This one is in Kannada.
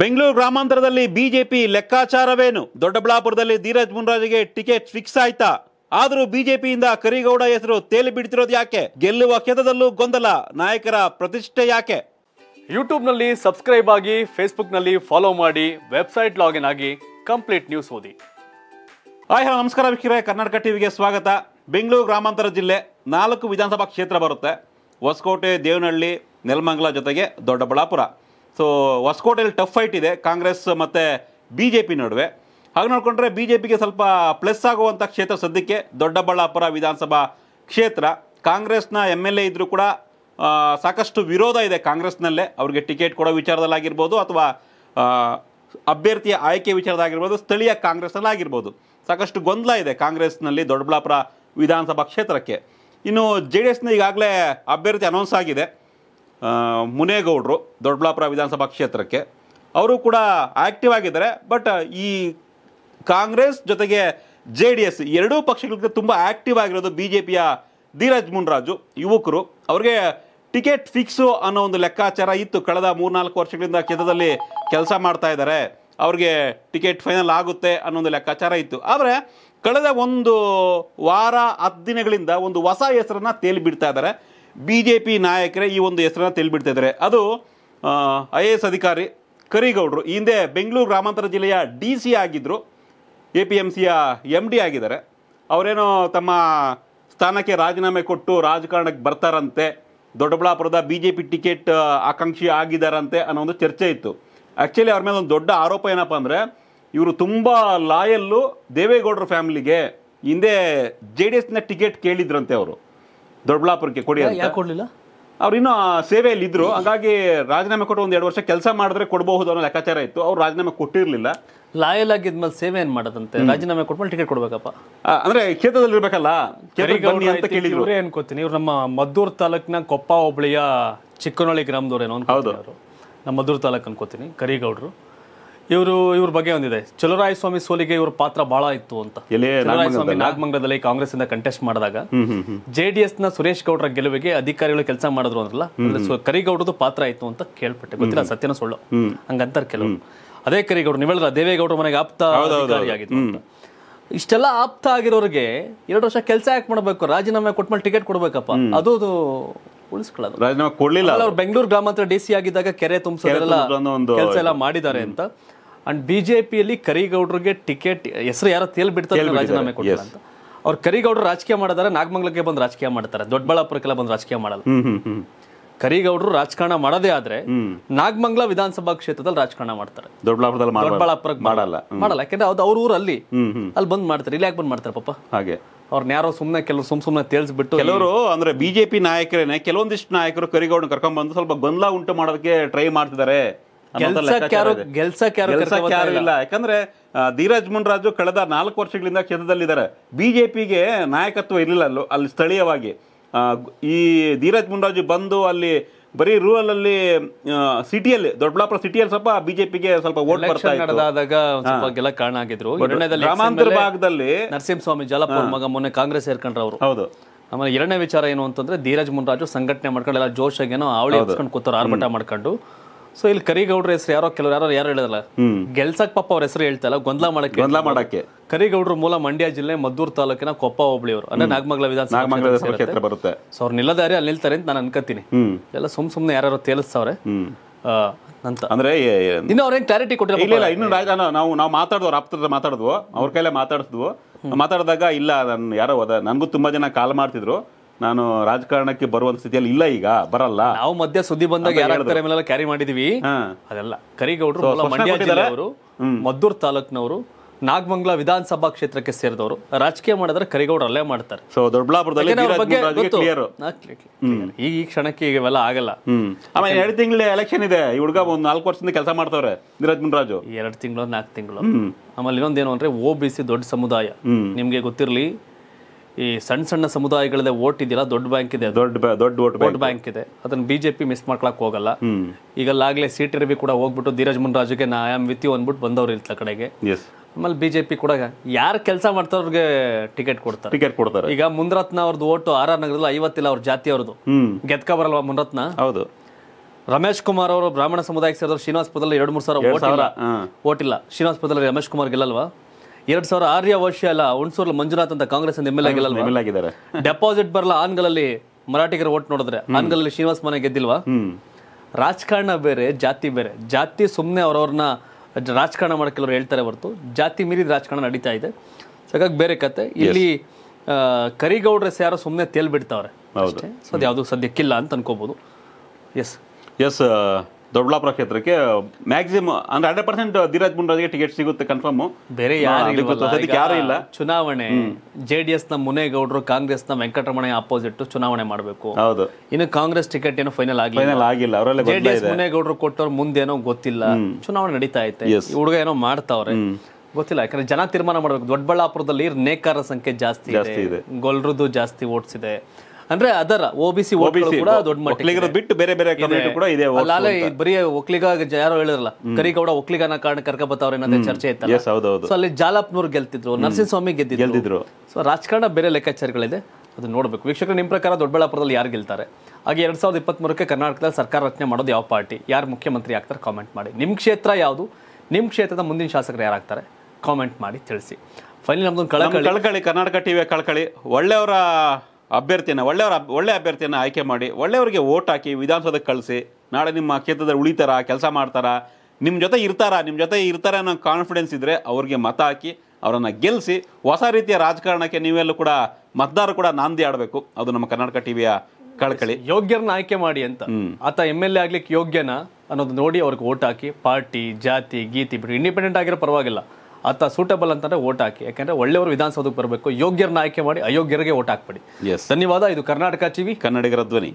ಬೆಂಗಳೂರು ಗ್ರಾಮಾಂತರದಲ್ಲಿ ಬಿಜೆಪಿ ಲೆಕ್ಕಾಚಾರವೇನು ದೊಡ್ಡಬಳ್ಳಾಪುರದಲ್ಲಿ ಧೀರಜ್ ಮುನ್ರಾಜ್ಗೆ ಟಿಕೆಟ್ ಫಿಕ್ಸ್ ಆಯ್ತಾ ಆದರೂ ಬಿಜೆಪಿಯಿಂದ ಕರಿಗೌಡ ಹೆಸರು ತೇಲಿ ಬಿಡ್ತಿರೋದು ಯಾಕೆ ಗೆಲ್ಲುವ ಕೆದದಲ್ಲೂ ಗೊಂದಲ ನಾಯಕರ ಪ್ರತಿಷ್ಠೆ ಯಾಕೆ ಯೂಟ್ಯೂಬ್ನಲ್ಲಿ ಸಬ್ಸ್ಕ್ರೈಬ್ ಆಗಿ ಫೇಸ್ಬುಕ್ನಲ್ಲಿ ಫಾಲೋ ಮಾಡಿ ವೆಬ್ಸೈಟ್ ಲಾಗಿನ್ ಆಗಿ ಕಂಪ್ಲೀಟ್ ನ್ಯೂಸ್ ಓದಿ ಹಾಯ್ ಹಲೋ ನಮಸ್ಕಾರ ವೀಕ್ಷಕರೇ ಕರ್ನಾಟಕ ಟಿವಿಗೆ ಸ್ವಾಗತ ಬೆಂಗಳೂರು ಗ್ರಾಮಾಂತರ ಜಿಲ್ಲೆ ನಾಲ್ಕು ವಿಧಾನಸಭಾ ಕ್ಷೇತ್ರ ಬರುತ್ತೆ ಹೊಸಕೋಟೆ ದೇವನಹಳ್ಳಿ ನೆಲಮಂಗಲ ಜೊತೆಗೆ ದೊಡ್ಡಬಳ್ಳಾಪುರ ಸೊ ಹೊಸಕೋಟೆಯಲ್ಲಿ ಟಫ್ ಫೈಟ್ ಇದೆ ಕಾಂಗ್ರೆಸ್ ಮತ್ತು ಬಿ ಜೆ ಪಿ ನಡುವೆ ಹಾಗೆ ನೋಡಿಕೊಂಡ್ರೆ ಬಿ ಜೆ ಪಿಗೆ ಸ್ವಲ್ಪ ಪ್ಲಸ್ ಆಗುವಂಥ ಕ್ಷೇತ್ರ ಸದ್ಯಕ್ಕೆ ದೊಡ್ಡಬಳ್ಳಾಪುರ ವಿಧಾನಸಭಾ ಕ್ಷೇತ್ರ ಕಾಂಗ್ರೆಸ್ನ ಎಮ್ ಎಲ್ ಎ ಇದ್ದರೂ ಕೂಡ ಸಾಕಷ್ಟು ವಿರೋಧ ಇದೆ ಕಾಂಗ್ರೆಸ್ನಲ್ಲೇ ಅವ್ರಿಗೆ ಟಿಕೆಟ್ ಕೊಡೋ ವಿಚಾರದಲ್ಲಾಗಿರ್ಬೋದು ಅಥವಾ ಅಭ್ಯರ್ಥಿಯ ಆಯ್ಕೆ ವಿಚಾರದಾಗಿರ್ಬೋದು ಸ್ಥಳೀಯ ಕಾಂಗ್ರೆಸ್ನಲ್ಲಾಗಿರ್ಬೋದು ಸಾಕಷ್ಟು ಗೊಂದಲ ಇದೆ ಕಾಂಗ್ರೆಸ್ನಲ್ಲಿ ದೊಡ್ಡಬಳ್ಳಾಪುರ ವಿಧಾನಸಭಾ ಕ್ಷೇತ್ರಕ್ಕೆ ಇನ್ನು ಜೆ ಡಿ ಎಸ್ನ ಈಗಾಗಲೇ ಅಭ್ಯರ್ಥಿ ಅನೌನ್ಸ್ ಆಗಿದೆ ಮುನೇಗೌಡರು ದೊಡ್ಡಬಳ್ಳಾಪುರ ವಿಧಾನಸಭಾ ಕ್ಷೇತ್ರಕ್ಕೆ ಅವರು ಕೂಡ ಆ್ಯಕ್ಟಿವ್ ಆಗಿದ್ದಾರೆ ಬಟ್ ಈ ಕಾಂಗ್ರೆಸ್ ಜೊತೆಗೆ ಜೆ ಡಿ ಎಸ್ ಎರಡೂ ಪಕ್ಷಗಳಿಗೆ ತುಂಬ ಆ್ಯಕ್ಟಿವ್ ಆಗಿರೋದು ಬಿ ಜೆ ಪಿಯ ಧೀರಜ್ ಮುನ್ರಾಜು ಯುವಕರು ಅವ್ರಿಗೆ ಟಿಕೆಟ್ ಫಿಕ್ಸು ಅನ್ನೋ ಒಂದು ಲೆಕ್ಕಾಚಾರ ಇತ್ತು ಕಳೆದ ಮೂರ್ನಾಲ್ಕು ವರ್ಷಗಳಿಂದ ಕ್ಷೇತ್ರದಲ್ಲಿ ಕೆಲಸ ಮಾಡ್ತಾ ಇದ್ದಾರೆ ಅವ್ರಿಗೆ ಟಿಕೆಟ್ ಫೈನಲ್ ಆಗುತ್ತೆ ಅನ್ನೋ ಒಂದು ಲೆಕ್ಕಾಚಾರ ಇತ್ತು ಆದರೆ ಕಳೆದ ಒಂದು ವಾರ ಹತ್ತು ದಿನಗಳಿಂದ ಒಂದು ಹೊಸ ಹೆಸರನ್ನು ತೇಲಿ ಬಿಡ್ತಾ ಇದ್ದಾರೆ ಬಿ ಜೆ ಪಿ ನಾಯಕರೇ ಈ ಒಂದು ಹೆಸರನ್ನ ತಿಳಿಬಿಡ್ತಾ ಅದು ಐ ಎ ಎಸ್ ಅಧಿಕಾರಿ ಕರಿಗೌಡರು ಹಿಂದೆ ಬೆಂಗಳೂರು ಗ್ರಾಮಾಂತರ ಜಿಲ್ಲೆಯ ಡಿ ಸಿ ಆಗಿದ್ದರು ಎ ಪಿ ಎಮ್ ಸಿಯ ಎಮ್ ಡಿ ಆಗಿದ್ದಾರೆ ಅವರೇನೋ ತಮ್ಮ ಸ್ಥಾನಕ್ಕೆ ರಾಜೀನಾಮೆ ಕೊಟ್ಟು ರಾಜಕಾರಣಕ್ಕೆ ಬರ್ತಾರಂತೆ ದೊಡ್ಡಬಳ್ಳಾಪುರದ ಬಿ ಜೆ ಪಿ ಟಿಕೆಟ್ ಆಕಾಂಕ್ಷಿ ಆಗಿದ್ದಾರಂತೆ ಅನ್ನೋ ಒಂದು ಚರ್ಚೆ ಇತ್ತು ಆ್ಯಕ್ಚುಲಿ ಅವ್ರ ಮೇಲೆ ಒಂದು ದೊಡ್ಡ ಆರೋಪ ಏನಪ್ಪ ಅಂದರೆ ಇವರು ತುಂಬ ಲಾಯಲ್ಲು ದೇವೇಗೌಡರ ಫ್ಯಾಮಿಲಿಗೆ ಹಿಂದೆ ಜೆ ಡಿ ಎಸ್ನ ಟಿಕೆಟ್ ಕೇಳಿದ್ರಂತೆ ಅವರು ದೊಡ್ಡಬಳ್ಳಾಪುರಕ್ಕೆ ಕೊಡಿ ಅಂತ ಕೊಡಲಿಲ್ಲ ಅವ್ರು ಇನ್ನೂ ಸೇವೆಯಲ್ಲಿ ಇದ್ರು ಹಾಗಾಗಿ ರಾಜೀನಾಮೆ ಕೊಟ್ಟು ಒಂದು ಎರಡು ವರ್ಷ ಕೆಲಸ ಮಾಡಿದ್ರೆ ಕೊಡಬಹುದು ಅನ್ನೋ ಲೆಕ್ಕಾಚಾರ ಇತ್ತು ಅವ್ರು ರಾಜೀನಾಮೆ ಕೊಟ್ಟಿರಲಿಲ್ಲ ಲಾಯಲ್ ಆಗಿದ್ಮೇಲೆ ಸೇವೆ ಏನ್ ಮಾಡದಂತೆ ರಾಜೀನಾಮೆ ಕೊಟ್ಮೇಲೆ ಟಿಕೆಟ್ ಕೊಡ್ಬೇಕಪ್ಪ ಅಂದ್ರೆ ಕ್ಷೇತ್ರದಲ್ಲಿ ಕೇಳಿದ್ರು ಇವರೇ ಅನ್ಕೋತೀನಿ ಇವ್ರು ನಮ್ಮ ಮದ್ದೂರು ತಾಲೂಕಿನ ಕೊಪ್ಪ ಹೋಬಳಿಯ ಚಿಕ್ಕನಹಳ್ಳಿ ಗ್ರಾಮದವ್ರು ಏನೋ ಹೌದು ನಮ್ಮ ಮದ್ದೂರ್ ತಾಲೂಕು ಅನ್ಕೋತೀನಿ ಕರಿಗೌಡರು ಇವರು ಇವ್ರ ಬಗ್ಗೆ ಒಂದಿದೆ ಸ್ವಾಮಿ ಸೋಲಿಗೆ ಇವ್ರ ಪಾತ್ರ ಬಹಳ ಇತ್ತು ಅಂತ ಸ್ವಾಮಿ ನಾಗಮಂಗಲದಲ್ಲಿ ಕಾಂಗ್ರೆಸ್ ಇಂದ ಕಂಟೆಸ್ಟ್ ಮಾಡಿದಾಗ ಜೆಡಿಎಸ್ ನ ಸುರೇಶ್ ಗೌಡ್ರ ಗೆಲುವಿಗೆ ಅಧಿಕಾರಿಗಳು ಕೆಲಸ ಮಾಡಿದ್ರು ಅಂದ್ರಲ್ಲ ಕರಿಗೌಡದು ಪಾತ್ರ ಇತ್ತು ಅಂತ ಕೇಳ್ಪಟ್ಟೆ ಗೊತ್ತಿಲ್ಲ ಸತ್ಯನ ಸುಳ್ಳು ಹಂಗಂತಾರೆ ಕೆಲವರು ಅದೇ ಕರಿಗೌಡರು ನೀವೆಲ್ಲ ದೇವೇಗೌಡರ ಮನೆಗೆ ಆಪ್ತ ಆಗಿದ್ರು ಇಷ್ಟೆಲ್ಲ ಆಪ್ತ ಆಗಿರೋರಿಗೆ ಎರಡು ವರ್ಷ ಕೆಲಸ ಯಾಕೆ ಮಾಡಬೇಕು ರಾಜೀನಾಮೆ ಕೊಟ್ಮೇಲೆ ಟಿಕೆಟ್ ಕೊಡ್ಬೇಕಪ್ಪ ಅದು ಉಳಿಸ್ಕೊಳ್ಳೋದು ರಾಜೀನಾಮೆ ಕೊಡ್ಲಿಲ್ಲ ಅವ್ರು ಬೆಂಗಳೂರು ಗ್ರಾಮಾಂತರ ಡಿ ಸಿ ಆಗಿದ್ದಾಗ ಕೆರೆ ತುಂಬಿಸೋದೆಲ್ಲ ಕೆಲಸ ಎಲ್ಲ ಮಾಡಿದ್ದಾರೆ ಅಂತ ಅಂಡ್ ಬಿಜೆಪಿಯಲ್ಲಿ ಕರಿಗೌಡ್ರಿಗೆ ಕರಿಗೌಡರಿಗೆ ಟಿಕೆಟ್ ಹೆಸರು ಯಾರೋ ತೇಲ್ ಬಿಡ್ತಾರೆ ರಾಜೀನಾಮೆ ಕೊಟ್ಟಿಲ್ಲ ಅಂತ ಅವ್ರು ಕರಿಗೌಡರು ರಾಜಕೀಯ ಮಾಡಿದಾರೆ ನಾಗಮಂಗಲಕ್ಕೆ ಬಂದು ರಾಜಕೀಯ ಮಾಡ್ತಾರೆ ದೊಡ್ಡಬಳ್ಳಾಪುರಕ್ಕೆಲ್ಲ ಬಂದು ರಾಜಕೀಯ ಮಾಡಲ್ಲ ಕರಿಗೌಡರು ರಾಜಕಾರಣ ಮಾಡದೇ ಆದ್ರೆ ನಾಗಮಂಗಲ ವಿಧಾನಸಭಾ ಕ್ಷೇತ್ರದಲ್ಲಿ ರಾಜಕಾರಣ ಮಾಡ್ತಾರೆ ದೊಡ್ಡಬಳ್ಳಾಪುರದಲ್ಲಿ ಮಾಡಲ್ಲ ಮಾಡಲ್ಲ ಯಾಕಂದ್ರೆ ಅದು ಅವ್ರ ಊರಲ್ಲಿ ಅಲ್ಲಿ ಅಲ್ಲಿ ಬಂದ್ ಮಾಡ್ತಾರೆ ಇಲ್ಲಿ ಯಾಕೆ ಬಂದ್ ಮಾಡ್ತಾರೆ ಪಾಪ ಹಾಗೆ ಅವ್ರನ್ನ ಯಾರೋ ಸುಮ್ಮನೆ ಕೆಲವರು ಸುಮ್ ಸುಮ್ಮನೆ ಬಿಟ್ಟು ಕೆಲವರು ಅಂದ್ರೆ ಬಿಜೆಪಿ ನಾಯಕರೇನೆ ಕೆಲವೊಂದಿಷ್ಟು ನಾಯಕರು ಕರಿಗೌಡನ ಬಂದು ಸ್ವಲ್ಪ ಗೊಂದಲ ಉಂಟು ಮಾಡೋದಕ್ಕೆ ಟ್ರೈ ಮಾಡ್ತಿದ್ದಾರೆ ಯಾಕಂದ್ರೆ ಧೀರಜ್ ಮುನ್ರಾಜು ಕಳೆದ ನಾಲ್ಕು ವರ್ಷಗಳಿಂದ ಕ್ಷೇತ್ರದಲ್ಲಿದ್ದಾರೆ ಬಿಜೆಪಿಗೆ ನಾಯಕತ್ವ ಇರಲಿಲ್ಲ ಅಲ್ಲಿ ಸ್ಥಳೀಯವಾಗಿ ಈ ಧೀರಜ್ ಮುನ್ರಾಜು ಬಂದು ಅಲ್ಲಿ ಬರೀ ರೂರಲ್ ಅಲ್ಲಿ ಸಿಟಿಯಲ್ಲಿ ದೊಡ್ಡಬಳ್ಳಾಪುರ ಸಿಟಿಯಲ್ಲಿ ಸ್ವಲ್ಪ ಬಿಜೆಪಿಗೆ ಸ್ವಲ್ಪ ಓಟ್ ಸ್ವಲ್ಪ ಕಾರಣ ಆಗಿದ್ರು ಗ್ರಾಮಾಂತರ ಭಾಗದಲ್ಲಿ ನರಸಿಂಹಸ್ವಾಮಿ ಜಲಪೂರ್ ಮಗ ಮೊನ್ನೆ ಕಾಂಗ್ರೆಸ್ ಸೇರ್ಕೊಂಡ್ರ ಅವರು ಹೌದು ಆಮೇಲೆ ಎರಡನೇ ವಿಚಾರ ಏನು ಅಂತಂದ್ರೆ ಧೀರಜ್ ಮುನ್ರಾಜು ಸಂಘಟನೆ ಮಾಡ್ಕೊಂಡು ಎಲ್ಲ ಜೋಶ್ ಆಗೇನೋ ಅವಳಿ ಹಚ್ಕೊಂಡು ಕೂತಾರ ಆರ್ಭಟ ಮಾಡ್ಕೊಂಡು ಸೊ ಇಲ್ಲಿ ಕರಿಗೌಡ್ರ ಹೆಸರು ಯಾರೋ ಕೆಲವರು ಯಾರೋ ಯಾರು ಹೇಳಿದಲ್ಲ ಗೆಲ್ಸಕ್ ಪಾಪ ಅವ್ರ ಹೆಸರು ಹೇಳ್ತಲ್ಲ ಗೊಂದಲ ಮಾಡಕ್ಕೆ ಗೊಂದಲ ಮಾಡಕ್ಕೆ ಕರಿಗೌಡ್ರ ಮೂಲ ಮಂಡ್ಯ ಜಿಲ್ಲೆ ಮದ್ದೂರು ತಾಲೂಕಿನ ಕೊಪ್ಪ ಅವರು ಅಂದ್ರೆ ನಾಗಮಂಗಲ ವಿಧಾನಸಭಾ ಬರುತ್ತೆ ಸೊ ಅವ್ರು ನಿಲ್ಲದಾರಿ ಅಲ್ಲಿ ನಿಲ್ತಾರೆ ಅಂತ ನಾನು ಅನ್ಕೋತೀನಿ ಎಲ್ಲ ಸುಮ್ ಸುಮ್ನೆ ಯಾರು ತೇಲಿಸ್ತಾವ್ರೆ ಅಂದ್ರೆ ಇನ್ನು ಅವ್ರೇನ್ ಕ್ಲಾರಿಟಿ ಕೊಟ್ಟಿಲ್ಲ ಇಲ್ಲ ಇನ್ನು ನಾವು ನಾವು ಮಾತಾಡಿದ್ವು ಆಪ್ತರ ಮಾತಾಡಿದ್ವು ಅವ್ರ ಕೈಲೇ ಮಾತಾಡಿದಾಗ ಇಲ್ಲ ಯಾರೋ ಹೋದ ತುಂಬಾ ಜನ ಕಾಲ್ ಮಾಡ್ತಿದ್ರು ನಾನು ರಾಜಕಾರಣಕ್ಕೆ ಬರುವಂತ ಸ್ಥಿತಿಯಲ್ಲಿ ಇಲ್ಲ ಈಗ ಬರಲ್ಲ ನಾವು ಮಧ್ಯ ಸುದ್ದಿ ಬಂದಾಗ ಕ್ಯಾರಿ ಮಾಡಿದೀವಿ ಅದೆಲ್ಲ ಕರಿಗೌಡರು ಮಂಡ್ಯ ಮದ್ದೂರ್ ತಾಲೂಕಿನವರು ನಾಗಮಂಗ್ಲ ವಿಧಾನಸಭಾ ಕ್ಷೇತ್ರಕ್ಕೆ ಸೇರಿದವರು ರಾಜಕೀಯ ಮಾಡಿದ್ರೆ ಕರಿಗೌಡ ಅಲ್ಲೇ ಮಾಡ್ತಾರೆ ಸೊ ದೊಡ್ಡಬಳ್ಳಾಪುರದಲ್ಲಿ ಈ ಕ್ಷಣಕ್ಕೆ ಈಗ ಇವೆಲ್ಲ ಆಗಲ್ಲ ಆಮೇಲೆ ಎರಡು ತಿಂಗಳ ಎಲೆಕ್ಷನ್ ಇದೆ ಈ ಹುಡುಗ ಒಂದು ನಾಲ್ಕು ವರ್ಷದಿಂದ ಕೆಲಸ ಮಾಡ್ತಾವ್ರೆ ನೀರಜ್ ಮುನ್ರಾಜು ಎರಡು ತಿಂಗಳು ನಾಲ್ಕು ತಿಂಗಳು ಆಮೇಲೆ ಇನ್ನೊಂದೇನು ಅಂದ್ರೆ ಓ ಬಿ ಸಿ ದೊಡ್ಡ ಸಮುದಾಯ ನಿಮ್ಗೆ ಗೊತ್ತಿರಲಿ ಈ ಸಣ್ಣ ಸಣ್ಣ ಸಮುದಾಯಗಳದೇ ಓಟ್ ಇದೆಯಲ್ಲ ದೊಡ್ಡ ಬ್ಯಾಂಕ್ ಇದೆ ದೊಡ್ಡ ದೊಡ್ಡ ವೋಟ್ ಬ್ಯಾಂಕ್ ಇದೆ ಅದನ್ನ ಬಿಜೆಪಿ ಮಿಸ್ ಮಾಡ್ಕೊಳಕ್ ಹೋಗಲ್ಲ ಸಿ ಸೀಟ್ ರವಿ ಕೂಡ ಹೋಗ್ಬಿಟ್ಟು ಧೀರಜ್ ರಾಜುಗೆ ನಾ ಆಮ್ ವಿತ್ ಯು ಅಂದ್ಬಿಟ್ಟು ಬಂದವ್ರು ಇರ್ತ ಕಡೆಗೆ ಆಮೇಲೆ ಬಿಜೆಪಿ ಕೂಡ ಯಾರು ಕೆಲಸ ಮಾಡ್ತಾವ್ರಿಗೆ ಟಿಕೆಟ್ ಕೊಡ್ತಾರೆ ಟಿಕೆಟ್ ಕೊಡ್ತಾರೆ ಈಗ ಮುನ್ರತ್ನ ಅವ್ರದ್ದು ಓಟು ಆರ್ ಆರ್ ನಗರದಲ್ಲಿ ಐವತ್ತಿಲ್ಲ ಅವ್ರ ಜಾತಿ ಅವ್ರದ್ದು ಗೆದ್ಕ ಬರಲ್ವಾ ಮುನ್ರತ್ನ ಹೌದು ರಮೇಶ್ ಕುಮಾರ್ ಅವರು ಬ್ರಾಹ್ಮಣ ಸಮುದಾಯಕ್ಕೆ ಸೇರಿದ್ರು ಪದಲ್ಲಿ ಎರಡು ಮೂರು ಸಾವಿರ ಇಲ್ಲ ಶ್ರೀನಿವಾಸ್ ಪದಲ್ಲಿ ರಮೇಶ್ ಕುಮಾರ್ ಗೆಲ್ಲಲ್ವಾ ಎರಡ್ ಸಾವಿರ ಆರ್ಯ ವರ್ಷ ಅಲ್ಲ ಹುಣಸೂರ್ಲ ಮಂಜುನಾಥ್ ಅಂತ ಕಾಂಗ್ರೆಸ್ ಎಂ ಎಲ್ ಆಗಿದ್ದಾರೆ ಡೆಪಾಸಿಟ್ ಬರಲ್ಲ ಆನ್ಗಳಲ್ಲಿ ಮರಾಠಿಗರ ಓಟ್ ನೋಡಿದ್ರೆ ಆನ್ಗಳಲ್ಲಿ ಶ್ರೀನಿವಾಸ ಮನೆ ಗೆದ್ದಿಲ್ವಾ ರಾಜಕಾರಣ ಬೇರೆ ಜಾತಿ ಬೇರೆ ಜಾತಿ ಸುಮ್ಮನೆ ಅವ್ರವ್ರನ್ನ ರಾಜಕಾರಣ ಮಾಡ್ಕೊಳ್ಳೋರು ಹೇಳ್ತಾರೆ ಹೊರತು ಜಾತಿ ಮೀರಿದ ರಾಜಕಾರಣ ನಡೀತಾ ಇದೆ ಹಾಗಾಗಿ ಬೇರೆ ಕತೆ ಇಲ್ಲಿ ಕರಿಗೌಡ್ರೆ ಯಾರೋ ಸುಮ್ಮನೆ ತೇಲ್ ಬಿಡ್ತಾವ್ರೆ ಅದು ಯಾವುದು ಸದ್ಯಕ್ಕಿಲ್ಲ ಅಂತ ಅನ್ಕೋಬಹುದು ಎಸ್ ಎಸ್ ದೊಡ್ಡಬಳ್ಳಾಪುರ ಕ್ಷೇತ್ರಕ್ಕೆ ಮ್ಯಾಕ್ಸಿಮಮ್ ಅಂದ್ರೆ ಹಂಡ್ರೆಡ್ ಪರ್ಸೆಂಟ್ ಧೀರಜ್ ಮುಂಡ್ರಾಜ್ಗೆ ಟಿಕೆಟ್ ಸಿಗುತ್ತೆ ಕನ್ಫರ್ಮ್ ಬೇರೆ ಯಾರು ಇಲ್ಲ ಚುನಾವಣೆ ಜೆ ಡಿ ಎಸ್ ನ ಮುನೇಗೌಡರು ಕಾಂಗ್ರೆಸ್ ನ ವೆಂಕಟರಮಣೆ ಅಪೋಸಿಟ್ ಚುನಾವಣೆ ಮಾಡಬೇಕು ಹೌದು ಇನ್ನು ಕಾಂಗ್ರೆಸ್ ಟಿಕೆಟ್ ಏನು ಫೈನಲ್ ಆಗಿಲ್ಲ ಫೈನಲ್ ಆಗಿಲ್ಲ ಅವರೆಲ್ಲ ಜೆಡಿಎಸ್ ಮುನೇಗೌಡರು ಕೊಟ್ಟವ್ರು ಮುಂದೇನೋ ಗೊತ್ತಿಲ್ಲ ಚುನಾವಣೆ ನಡೀತಾ ಐತೆ ಹುಡುಗ ಏನೋ ಮಾಡ್ತಾವ್ರೆ ಗೊತ್ತಿಲ್ಲ ಯಾಕಂದ್ರೆ ಜನ ತೀರ್ಮಾನ ಮಾಡಬೇಕು ದೊಡ್ಡಬಳ್ಳಾಪುರದಲ್ಲಿ ನೇಕಾರ ಸಂಖ್ಯೆ ಜಾಸ್ತಿ ಇದೆ ಗೊಲ್ರದ್ದು ಜಾಸ್ತಿ ಓಟ್ಸ್ ಅಂದ್ರೆ ಅದರ ಓ ಬಿ ಸಿ ಕೂಡ ದೊಡ್ಡ ಮಟ್ಟಿಗೆ ಬಿಟ್ಟು ಬೇರೆ ಬೇರೆ ಕೂಡ ಇದೆ ಬರೀ ಒಕ್ಲಿಗ ಯಾರು ಹೇಳಿರಲ್ಲ ಕರಿಗೌಡ ಒಕ್ಲಿಗನ ಕಾರಣ ಕರ್ಕ ಬತ್ತವ್ರ ಚರ್ಚೆ ಇತ್ತಲ್ಲ ಸೊ ಅಲ್ಲಿ ಜಾಲಪ್ನೂರ್ ಗೆಲ್ತಿದ್ರು ನರಸಿಂಹಸ್ವಾಮಿ ಗೆದ್ದಿದ್ರು ಸೊ ರಾಜಕಾರಣ ಬೇರೆ ಲೆಕ್ಕಾಚಾರಗಳಿದೆ ಅದನ್ನ ನೋಡಬೇಕು ವೀಕ್ಷಕರು ನಿಮ್ಮ ಪ್ರಕಾರ ದೊಡ್ಡಬಳ್ಳಾಪುರದಲ್ಲಿ ಯಾರು ಗೆಲ್ತಾರೆ ಹಾಗೆ ಎರಡ್ ಸಾವಿರದ ಇಪ್ಪತ್ತ್ಮೂರಕ್ಕೆ ಕರ್ನಾಟಕದಲ್ಲಿ ಸರ್ಕಾರ ರಚನೆ ಮಾಡೋದು ಯಾವ ಪಾರ್ಟಿ ಯಾರು ಮುಖ್ಯಮಂತ್ರಿ ಆಗ್ತಾರೆ ಕಾಮೆಂಟ್ ಮಾಡಿ ನಿಮ್ಮ ಕ್ಷೇತ್ರ ಯಾವುದು ನಿಮ್ಮ ಕ್ಷೇತ್ರದ ಮುಂದಿನ ಶಾಸಕರು ಯಾರಾಗ್ತಾರೆ ಕಾಮೆಂಟ್ ಮಾಡಿ ತಿಳಿಸಿ ಫೈನಲ್ ನಮ್ದೊಂದು ಕಳಕಳಿ ಕಳಕಳಿ ಕರ್ನಾಟಕ ಟಿವಿ ಕಳಕಳಿ ಒಳ್ಳೆಯವರ ಅಭ್ಯರ್ಥಿಯನ್ನು ಒಳ್ಳೆಯವರ ಒಳ್ಳೆಯ ಅಭ್ಯರ್ಥಿಯನ್ನು ಆಯ್ಕೆ ಮಾಡಿ ಒಳ್ಳೆಯವರಿಗೆ ಓಟ್ ಹಾಕಿ ವಿಧಾನಸೌಧಕ್ಕೆ ಕಳಿಸಿ ನಾಳೆ ನಿಮ್ಮ ಕ್ಷೇತ್ರದಲ್ಲಿ ಉಳಿತಾರ ಕೆಲಸ ಮಾಡ್ತಾರಾ ನಿಮ್ಮ ಜೊತೆ ಇರ್ತಾರಾ ನಿಮ್ಮ ಜೊತೆ ಇರ್ತಾರೆ ಅನ್ನೋ ಕಾನ್ಫಿಡೆನ್ಸ್ ಇದ್ದರೆ ಅವ್ರಿಗೆ ಮತ ಹಾಕಿ ಅವರನ್ನು ಗೆಲ್ಲಿಸಿ ಹೊಸ ರೀತಿಯ ರಾಜಕಾರಣಕ್ಕೆ ನೀವೆಲ್ಲೂ ಕೂಡ ಮತದಾರರು ಕೂಡ ನಾಂದಿ ಆಡಬೇಕು ಅದು ನಮ್ಮ ಕರ್ನಾಟಕ ಟಿವಿಯ ಕಳ್ಕಳಿ ಯೋಗ್ಯರನ್ನ ಆಯ್ಕೆ ಮಾಡಿ ಅಂತ ಆತ ಎಮ್ ಎಲ್ ಎ ಆಗ್ಲಿಕ್ಕೆ ಯೋಗ್ಯನಾ ಅನ್ನೋದು ನೋಡಿ ಅವ್ರಿಗೆ ಓಟ್ ಹಾಕಿ ಪಾರ್ಟಿ ಜಾತಿ ಗೀತಿ ಬಿಟ್ಟು ಇಂಡಿಪೆಂಡೆಂಟ್ ಆಗಿರೋ ಪರವಾಗಿಲ್ಲ ಆತ ಸೂಟಬಲ್ ಅಂತಂದ್ರೆ ಓಟ್ ಹಾಕಿ ಯಾಕಂದ್ರೆ ಒಳ್ಳೆಯವರು ವಿಧಾನಸೌಧಕ್ಕೆ ಬರಬೇಕು ಯೋಗ್ಯರನ್ನ ಆಯ್ಕೆ ಮಾಡಿ ಅಯೋಗ್ಯರಿಗೆ ಓಟ್ ಹಾಕ್ಬೇಡಿ ಧನ್ಯವಾದ ಇದು ಕರ್ನಾಟಕ ಟಿವಿ ಕನ್ನಡಿಗರ ಧ್ವನಿ